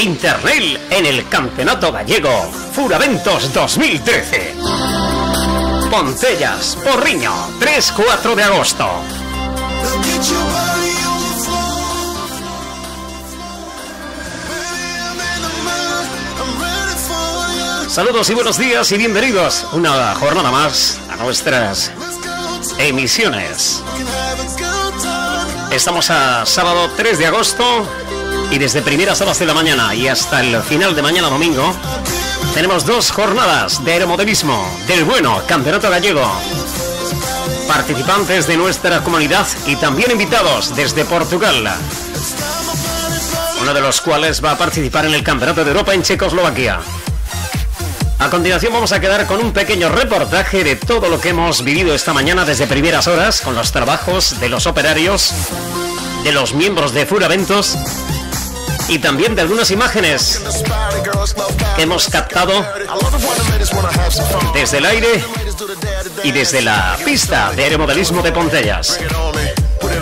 Interrail en el Campeonato Gallego Furaventos 2013. ...Pontellas, Porriño, 3-4 de agosto. Saludos y buenos días y bienvenidos una jornada más a nuestras emisiones. Estamos a sábado 3 de agosto y desde primeras horas de la mañana y hasta el final de mañana domingo, tenemos dos jornadas de aeromodelismo del bueno Campeonato Gallego. Participantes de nuestra comunidad y también invitados desde Portugal. Uno de los cuales va a participar en el Campeonato de Europa en Checoslovaquia. A continuación vamos a quedar con un pequeño reportaje de todo lo que hemos vivido esta mañana desde primeras horas con los trabajos de los operarios, de los miembros de Furaventos y también de algunas imágenes que hemos captado desde el aire y desde la pista de aeromodelismo de Pontellas.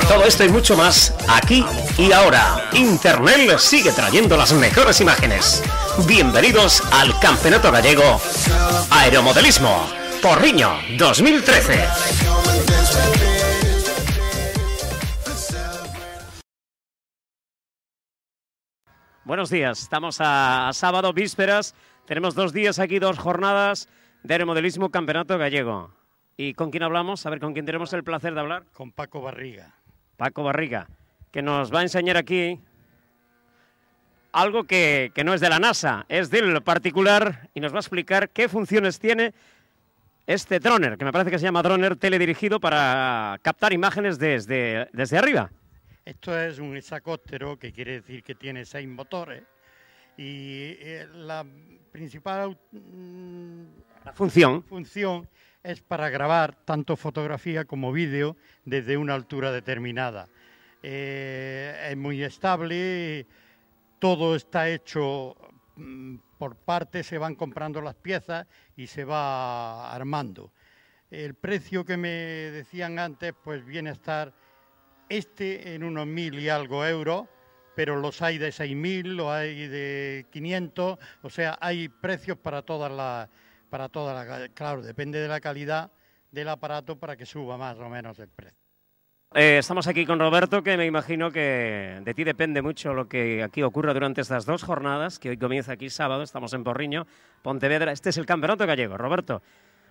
Todo esto y mucho más aquí y ahora. Internet sigue trayendo las mejores imágenes. Bienvenidos al Campeonato Gallego Aeromodelismo Porriño 2013. Buenos días, estamos a, sábado, vísperas. Tenemos dos días aquí, dos jornadas de aeromodelismo Campeonato Gallego. ¿Y con quién hablamos? A ver, ¿con quién tenemos el placer de hablar? Con Paco Barriga. Paco Barriga, que nos va a enseñar aquí algo que, no es de la NASA, es del particular y nos va a explicar qué funciones tiene este droner, que me parece que se llama droner teledirigido para captar imágenes desde, desde arriba. Esto es un hexacóptero, que quiere decir que tiene seis motores. Y eh, la principal mm, función. función es para grabar tanto fotografía como vídeo desde una altura determinada. Eh, es muy estable, todo está hecho mm, por parte, se van comprando las piezas y se va armando. El precio que me decían antes, pues viene a estar este en unos mil y algo euros, pero los hay de 6.000, los hay de 500, o sea, hay precios para todas las, para claro, depende de la calidad del aparato para que suba más o menos el precio. Eh, estamos aquí con Roberto, que me imagino que de ti depende mucho lo que aquí ocurra durante estas dos jornadas, que hoy comienza aquí sábado, estamos en Porriño, Pontevedra. Este es el campeonato gallego, Roberto.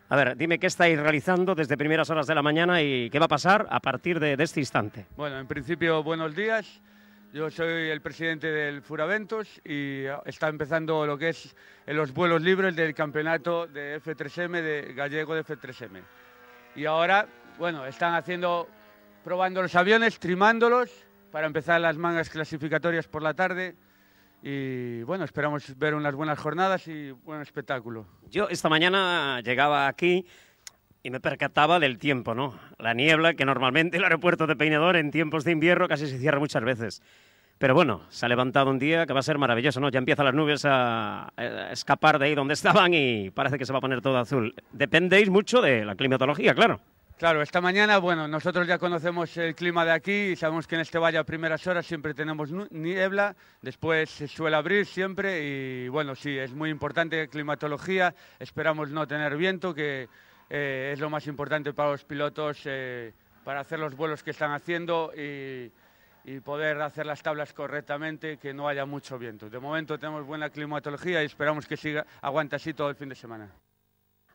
A ver, dime qué estáis realizando desde primeras horas de la mañana y qué va a pasar a partir de, este instante. Bueno, en principio, buenos días. Yo soy el presidente del Furaventos y ah, está empezando lo que es eh, los vuelos libres del campeonato de F3M, de gallego de F3M. Y ahora, bueno, están haciendo, probando los aviones, trimándolos para empezar las mangas clasificatorias por la tarde y bueno, esperamos ver unas buenas jornadas y buen espectáculo. Yo esta mañana llegaba aquí y me percataba del tiempo, ¿no? La niebla, que normalmente el aeropuerto de Peinador en tiempos de invierno casi se cierra muchas veces. Pero bueno, se ha levantado un día que va a ser maravilloso, ¿no? Ya empiezan las nubes a escapar de ahí donde estaban y parece que se va a poner todo azul. Dependéis mucho de la climatología, claro. Claro, esta mañana, bueno, nosotros ya conocemos el clima de aquí y sabemos que en este valle a primeras horas siempre tenemos niebla, después se suele abrir siempre y bueno, sí, es muy importante climatología, esperamos no tener viento, que eh, es lo más importante para los pilotos eh, para hacer los vuelos que están haciendo y, poder hacer las tablas correctamente, que no haya mucho viento. De momento tenemos buena climatología y esperamos que siga, aguante así todo el fin de semana.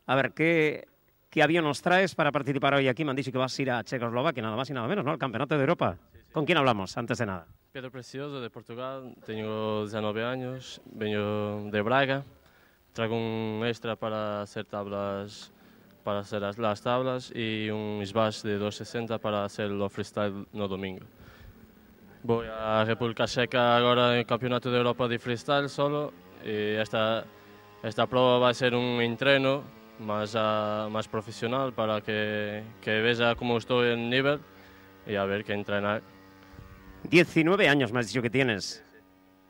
A ver, ¿qué ¿Qué avión nos traes para participar hoy aquí? Me han dicho que vas a ir a Checoslovaquia, nada más y nada menos, ¿no? Al Campeonato de Europa. ¿Con quién hablamos, antes de nada? Pedro Precioso, de Portugal. Tengo 19 años, vengo de Braga. Traigo un extra para hacer tablas para hacer las, tablas y un smash de 260 para hacer los freestyle no domingo. Voy a República Checa ahora en el Campeonato de Europa de Freestyle solo. Y esta, esta prueba va a ser un entreno más, más profesional para que, que veas cómo estoy en nivel y a ver qué entrenar. 19 años más dicho que tienes.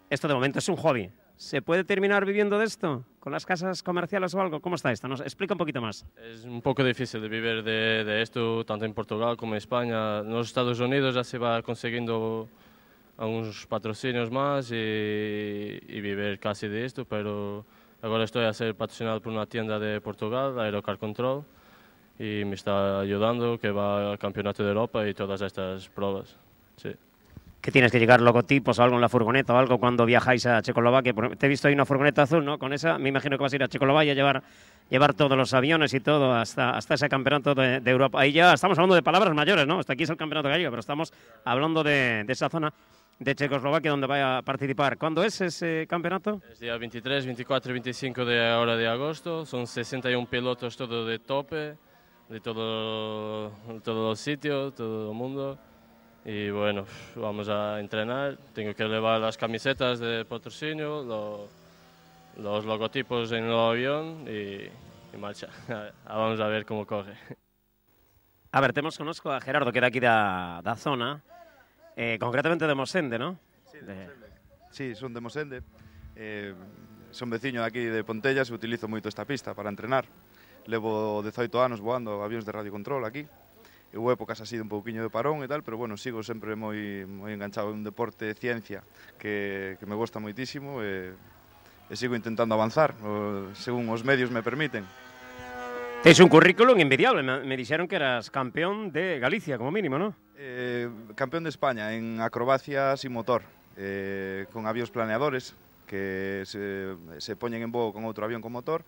Esto de momento es un hobby. ¿Se puede terminar viviendo de esto? ¿Con las casas comerciales o algo? ¿Cómo está esto? Nos explica un poquito más. Es un poco difícil de vivir de, esto, tanto en Portugal como en España. En los Estados Unidos ya se va consiguiendo algunos patrocinios más y vivir casi de esto, pero Ahora estoy a ser patrocinado por una tienda de Portugal, Aerocar Control, y me está ayudando que va al Campeonato de Europa y todas estas pruebas. Sí. ¿Que tienes que llegar logotipos o algo en la furgoneta o algo cuando viajáis a Checoslovaquia? Te he visto ahí una furgoneta azul, ¿no? Con esa me imagino que vas a ir a Checoslovaquia a llevar, llevar todos los aviones y todo hasta, hasta ese campeonato de, Europa. Ahí ya estamos hablando de palabras mayores, ¿no? Hasta aquí es el campeonato gallego, pero estamos hablando de, de esa zona de Checoslovaquia, donde va a participar. ¿Cuándo es ese campeonato? Es día 23, 24 25 de ahora de agosto. Son 61 pilotos todos de tope, de todo, todos los sitios, todo el mundo. Y bueno, vamos a entrenar. Tengo que llevar las camisetas de patrocinio, los logotipos en el avión y, marcha. vamos a ver cómo coge. A ver, tenemos conozco a Gerardo, que era aquí de la zona, Eh, concretamente de Mosende, ¿no? Sí, de Mosende. sí son de Mosende. Eh, son veciño aquí de Pontellas e utilizo moito esta pista para entrenar. Levo 18 anos voando avións de radiocontrol aquí. E houve épocas así de un pouquiño de parón e tal, pero bueno, sigo sempre moi, moi enganchado en un deporte de ciencia que, que me gusta moitísimo e, e sigo intentando avanzar, o, según os medios me permiten. Tens un currículum envidiable. Me dixeron que eras campeón de Galicia, como mínimo, ¿no? Eh, campeón de España en acrobacias e motor, eh, con avións planeadores que se, se poñen en voo con outro avión con motor.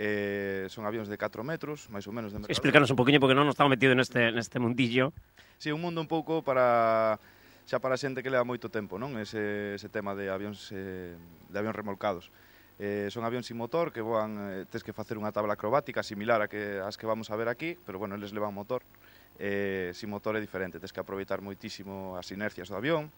Eh, son avións de 4 metros, máis ou menos de mercado. Explícanos un poquinho, porque non nos estamos metido neste, neste mundillo. Sí, un mundo un pouco para xa para xente que leva moito tempo, non? Ese, ese tema de avións eh, de avións remolcados. Eh, son avións sin motor que voan, eh, tes que facer unha tabla acrobática similar a que as que vamos a ver aquí, pero bueno, eles levan motor. Eh, sin motor é diferente, tes que aproveitar moitísimo as inercias do avión.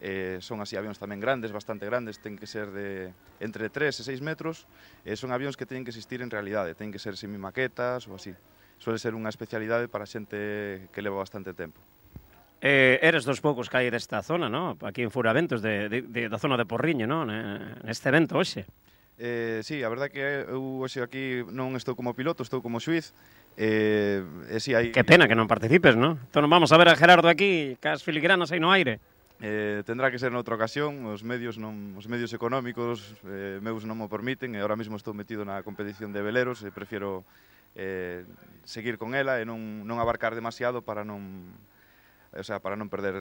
Eh, son así avións tamén grandes, bastante grandes, ten que ser de entre 3 e 6 metros. Eh, son avións que teñen que existir en realidade, teñen que ser maquetas ou así. Suele ser unha especialidade para xente que leva bastante tempo. Eh, eres dos poucos que hai desta zona, ¿no? Aquí en Furaventos, de, de, de, da zona de Porriño, ¿no? Neste evento hoxe. Eh, sí, a verdade que eu hoxe aquí non estou como piloto, estou como xuiz. Eh, eh, si sí, hai... Que pena que non participes, non? Entón vamos a ver a Gerardo aquí, cas filigranas aí no aire. Eh, tendrá que ser noutra ocasión, os medios non os medios económicos eh, meus non mo permiten, e agora mesmo estou metido na competición de veleros e prefiero eh, seguir con ela e non, non abarcar demasiado para non o sea, para non perder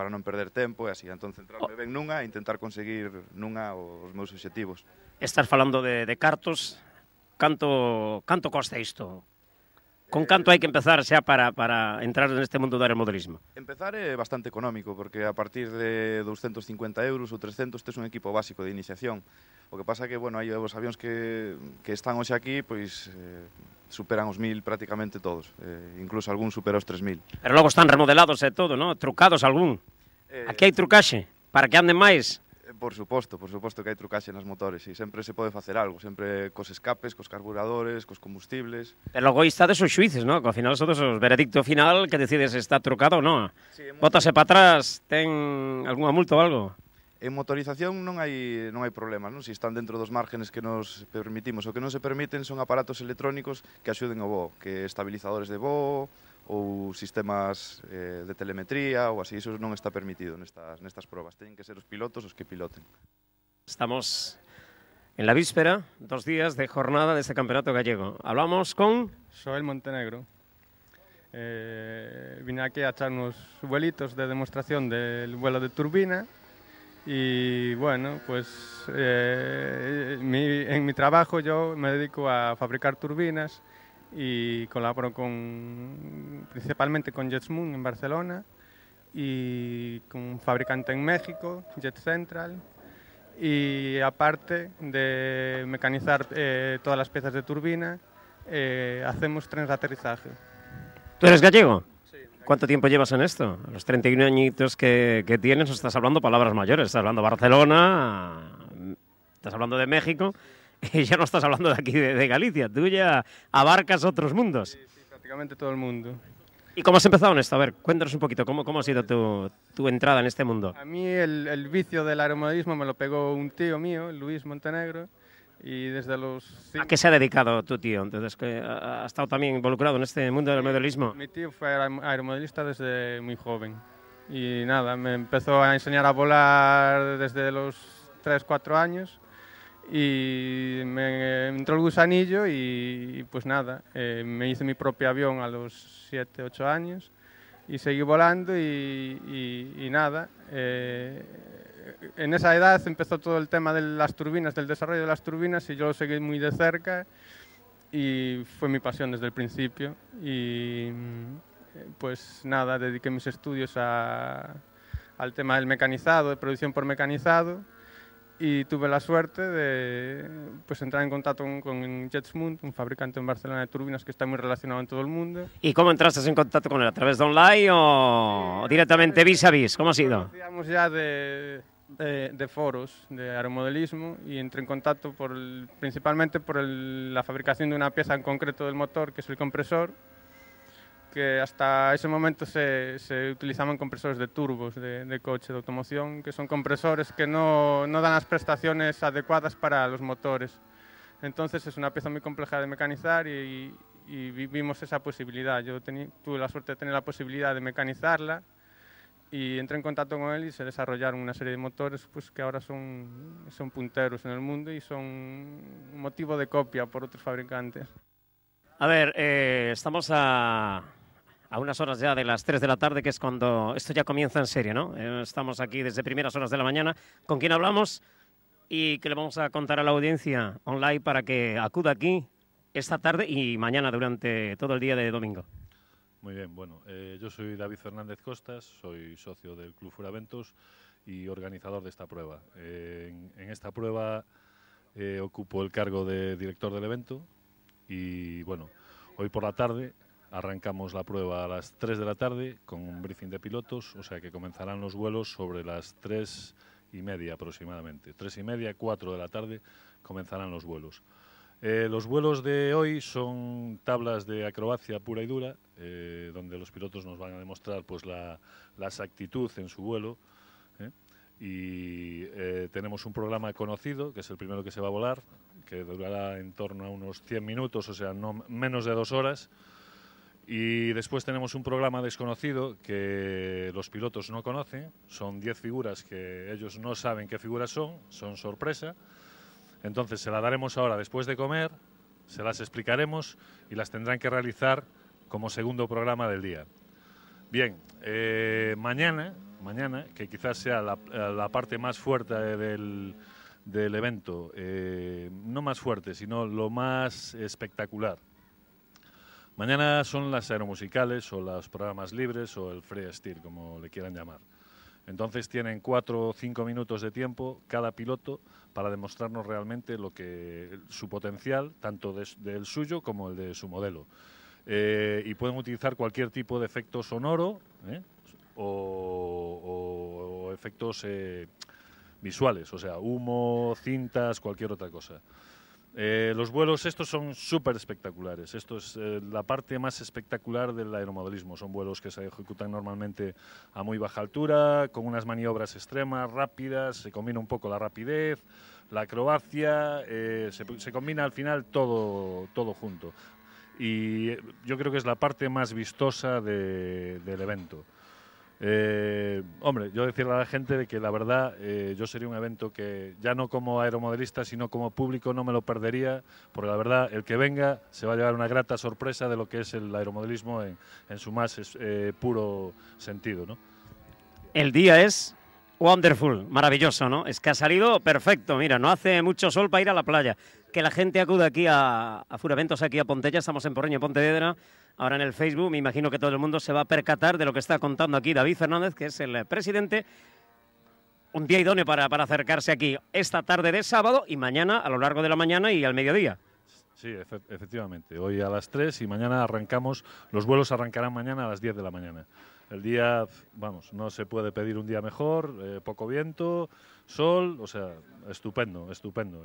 para non perder tempo e así, entón centrarme oh. ben nunha e intentar conseguir nunha os meus obxectivos. Estás falando de, de cartos, canto, canto costa isto? Con canto hai que empezar xa para, para entrar neste mundo do aeromodelismo? Empezar é bastante económico, porque a partir de 250 euros ou 300 tes un equipo básico de iniciación. O que pasa que, bueno, hai os avións que, que están hoxe aquí, pois eh, superan os 1000 prácticamente todos. Eh, incluso algún supera os 3000. Pero logo están remodelados e todo, non? Trucados algún. Eh, Aquí hai trucaxe, para que anden máis. Eh, por suposto, por suposto que hai trucaxe nas motores e sempre se pode facer algo, sempre cos escapes, cos carburadores, cos combustibles. Pero logo está de os xuíces, non? Que ao final sodes o veredicto final que decides se está trucado ou non. Sí, Bótase para atrás, ten algunha multa ou algo? En motorización non hai non hai problemas, non? Se si están dentro dos márgenes que nos permitimos, o que non se permiten son aparatos electrónicos que axuden o voo, que estabilizadores de voo, sistemas eh, de telemetría o así, eso no está permitido en estas pruebas, tienen que ser los pilotos los que piloten. Estamos en la víspera, dos días de jornada de este campeonato gallego. Hablamos con... Joel Montenegro. Eh, vine aquí a echar unos vuelitos de demostración del vuelo de turbina y bueno, pues eh, en mi trabajo yo me dedico a fabricar turbinas y colaboro con, principalmente con JetMoon en Barcelona y con un fabricante en México, Jet Central. Y aparte de mecanizar eh, todas las piezas de turbina, eh, hacemos trenes de aterrizaje. ¿Tú eres gallego? Sí. ¿Cuánto tiempo llevas en esto? los 31 añitos que, que tienes, estás hablando palabras mayores. Estás hablando Barcelona, estás hablando de México. Y ya no estás hablando de aquí, de, Galicia, tú ya abarcas otros mundos. Sí, prácticamente todo el mundo. ¿Y cómo has empezado en esto? A ver, cuéntanos un poquito, ¿cómo, cómo ha sido tu, tu entrada en este mundo? A mí el, vicio del aeromodelismo me lo pegó un tío mío, Luis Montenegro, y desde los... ¿A qué se ha dedicado tu tío? Entonces, que ha estado también involucrado en este mundo del aeromodelismo Mi tío fue aeromodelista desde muy joven. Y nada, me empezó a enseñar a volar desde los 3, 4 años y me entró el gusanillo y, pues nada, eh, me hice mi propio avión a los 7, 8 años y seguí volando y, nada. Eh, en esa edad empezó todo el tema de las turbinas, del desarrollo de las turbinas y yo lo seguí muy de cerca y fue mi pasión desde el principio y mm, pues nada, dediqué mis estudios a, al tema del mecanizado, de producción por mecanizado y tuve la suerte de pues, entrar en contacto con, Jetsmund, un fabricante en Barcelona de turbinas que está muy relacionado en todo el mundo. ¿Y cómo entraste en contacto con él? ¿A través de online o, directamente vis a vis? ¿Cómo ha sido? Digamos ya de, de, foros de aeromodelismo y entré en contacto por principalmente por la fabricación de una pieza en concreto del motor, que es el compresor, que hasta ese momento se, se utilizaban compresores de turbos de, coche, de automoción, que son compresores que no, no, dan las prestaciones adecuadas para los motores. Entonces es una pieza muy compleja de mecanizar y, vivimos esa posibilidad. Yo tuve la suerte de tener la posibilidad de mecanizarla y entré en contacto con él y se desarrollaron una serie de motores pues, que ahora son, son punteros en el mundo y son motivo de copia por otros fabricantes. A ver, eh, estamos a a unas horas ya de las 3 de la tarde, que es cuando esto ya comienza en serio, ¿no? Eh, estamos aquí desde primeras horas de la mañana. ¿Con quién hablamos? Y que le vamos a contar a la audiencia online para que acuda aquí esta tarde y mañana durante todo el día de domingo. Muy bien, bueno, eh, yo soy David Fernández Costas, soy socio del Club Furaventos... y organizador de esta prueba. Eh, en, esta prueba eh, ocupo el cargo de director del evento y bueno, hoy por la tarde Arrancamos la prueba a las 3 de la tarde con un briefing de pilotos, o sea que comenzarán los vuelos sobre las 3 y media aproximadamente. 3 y media, 4 de la tarde comenzarán los vuelos. Eh, los vuelos de hoy son tablas de acrobacia pura y dura, eh, donde los pilotos nos van a demostrar pues, la, exactitud en su vuelo. ¿eh? Y tenemos un programa conocido, que es el primero que se va a volar, que durará en torno a unos 100 minutos, o sea, no, menos de dos horas. Y después tenemos un programa desconocido que los pilotos no conocen. Son 10 figuras que ellos no saben qué figuras son, son sorpresa. Entonces se la daremos ahora después de comer, se las explicaremos y las tendrán que realizar como segundo programa del día. Bien, eh, mañana, mañana, que quizás sea la, parte más fuerte del, evento, eh, no más fuerte, sino lo más espectacular Mañana son las aeromusicales o los programas libres o el freestyle, como le quieran llamar. Entonces tienen cuatro o cinco minutos de tiempo cada piloto para demostrarnos realmente lo que su potencial, tanto del suyo como el de su modelo. Eh, y pueden utilizar cualquier tipo de efecto sonoro ¿eh? o, efectos eh, visuales, o sea, humo, cintas, cualquier otra cosa. Eh, los vuelos estos son súper espectaculares. Esto es eh, la parte más espectacular del aeromodelismo. Son vuelos que se ejecutan normalmente a muy baja altura, con unas maniobras extremas, rápidas. Se combina un poco la rapidez, la acrobacia. Eh, se, combina al final todo, todo junto. Y yo creo que es la parte más vistosa del evento. Eh, hombre, yo decirle a la gente que la verdad eh, yo sería un evento que ya no como aeromodelista, sino como público no me lo perdería, porque la verdad el que venga se va a llevar una grata sorpresa de lo que es el aeromodelismo en, su más eh, puro sentido. El día es Wonderful, maravilloso, ¿no? Es que ha salido perfecto, mira, no hace mucho sol para ir a la playa. Que la gente acude aquí a, a Furaventos, aquí a Pontella, estamos en Porreño, Pontevedra, ahora en el Facebook, me imagino que todo el mundo se va a percatar de lo que está contando aquí David Fernández, que es el eh, presidente. Un día idóneo para, para acercarse aquí esta tarde de sábado y mañana a lo largo de la mañana y al mediodía. Sí, efectivamente, hoy a las 3 y mañana arrancamos, los vuelos arrancarán mañana a las 10 de la mañana. El día, vamos, no se puede pedir un día mejor, eh, poco viento, sol, o sea, estupendo, estupendo.